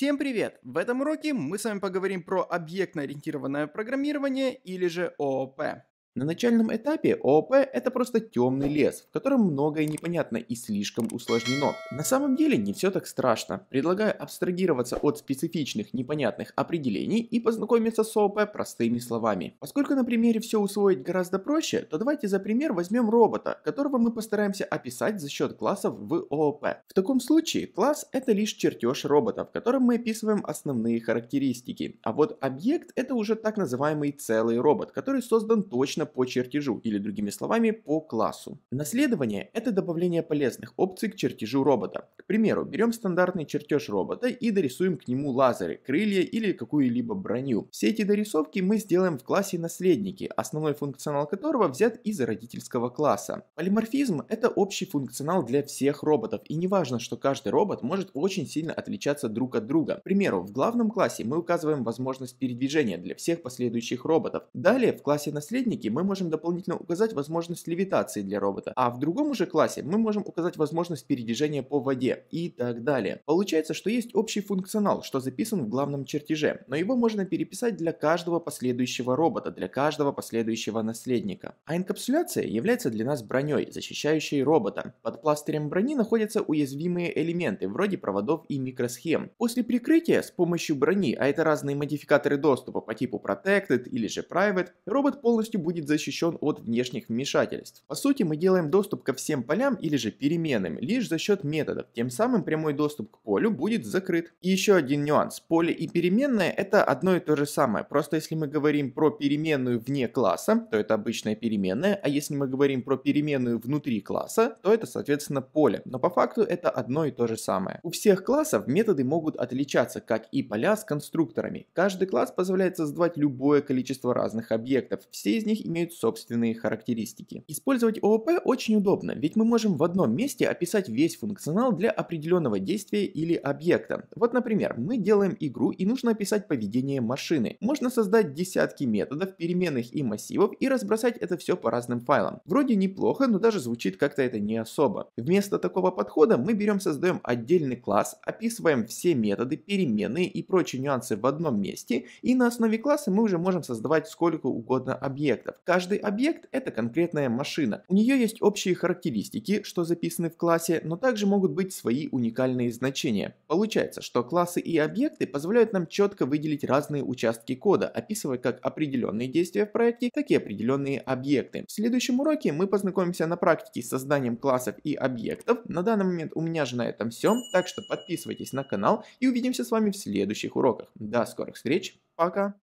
Всем привет! В этом уроке мы с вами поговорим про объектно-ориентированное программирование или же ООП. На начальном этапе ООП это просто темный лес, в котором многое непонятно и слишком усложнено. На самом деле не все так страшно. Предлагаю абстрагироваться от специфичных непонятных определений и познакомиться с ООП простыми словами. Поскольку на примере все усвоить гораздо проще, то давайте за пример возьмем робота, которого мы постараемся описать за счет классов в ООП. В таком случае класс это лишь чертеж робота, в котором мы описываем основные характеристики. А вот объект это уже так называемый целый робот, который создан точно точно по чертежу или другими словами по классу. Наследование – это добавление полезных опций к чертежу робота. К примеру, берем стандартный чертеж робота и дорисуем к нему лазеры, крылья или какую-либо броню. Все эти дорисовки мы сделаем в классе наследники, основной функционал которого взят из родительского класса. Полиморфизм – это общий функционал для всех роботов и неважно что каждый робот может очень сильно отличаться друг от друга. К примеру, в главном классе мы указываем возможность передвижения для всех последующих роботов. Далее в классе наследники мы можем дополнительно указать возможность левитации для робота, а в другом уже классе мы можем указать возможность передвижения по воде и так далее. Получается, что есть общий функционал, что записан в главном чертеже, но его можно переписать для каждого последующего робота, для каждого последующего наследника. А инкапсуляция является для нас броней, защищающей робота. Под пластырем брони находятся уязвимые элементы, вроде проводов и микросхем. После прикрытия с помощью брони, а это разные модификаторы доступа по типу Protected или же Private, робот полностью будет будет защищен от внешних вмешательств. По сути, мы делаем доступ ко всем полям или же переменным лишь за счет методов, тем самым прямой доступ к полю будет закрыт. И еще один нюанс, поле и переменная это одно и то же самое, просто если мы говорим про переменную вне класса, то это обычная переменная, а если мы говорим про переменную внутри класса, то это соответственно поле, но по факту это одно и то же самое. У всех классов методы могут отличаться, как и поля с конструкторами. Каждый класс позволяет создавать любое количество разных объектов, все из них имеют собственные характеристики. Использовать ООП очень удобно, ведь мы можем в одном месте описать весь функционал для определенного действия или объекта. Вот, например, мы делаем игру и нужно описать поведение машины. Можно создать десятки методов, переменных и массивов и разбросать это все по разным файлам. Вроде неплохо, но даже звучит как-то это не особо. Вместо такого подхода мы берем создаем отдельный класс, описываем все методы, переменные и прочие нюансы в одном месте и на основе класса мы уже можем создавать сколько угодно объектов. Каждый объект — это конкретная машина. У нее есть общие характеристики, что записаны в классе, но также могут быть свои уникальные значения. Получается, что классы и объекты позволяют нам четко выделить разные участки кода, описывая как определенные действия в проекте, так и определенные объекты. В следующем уроке мы познакомимся на практике с созданием классов и объектов. На данный момент у меня же на этом все, так что подписывайтесь на канал и увидимся с вами в следующих уроках. До скорых встреч, пока!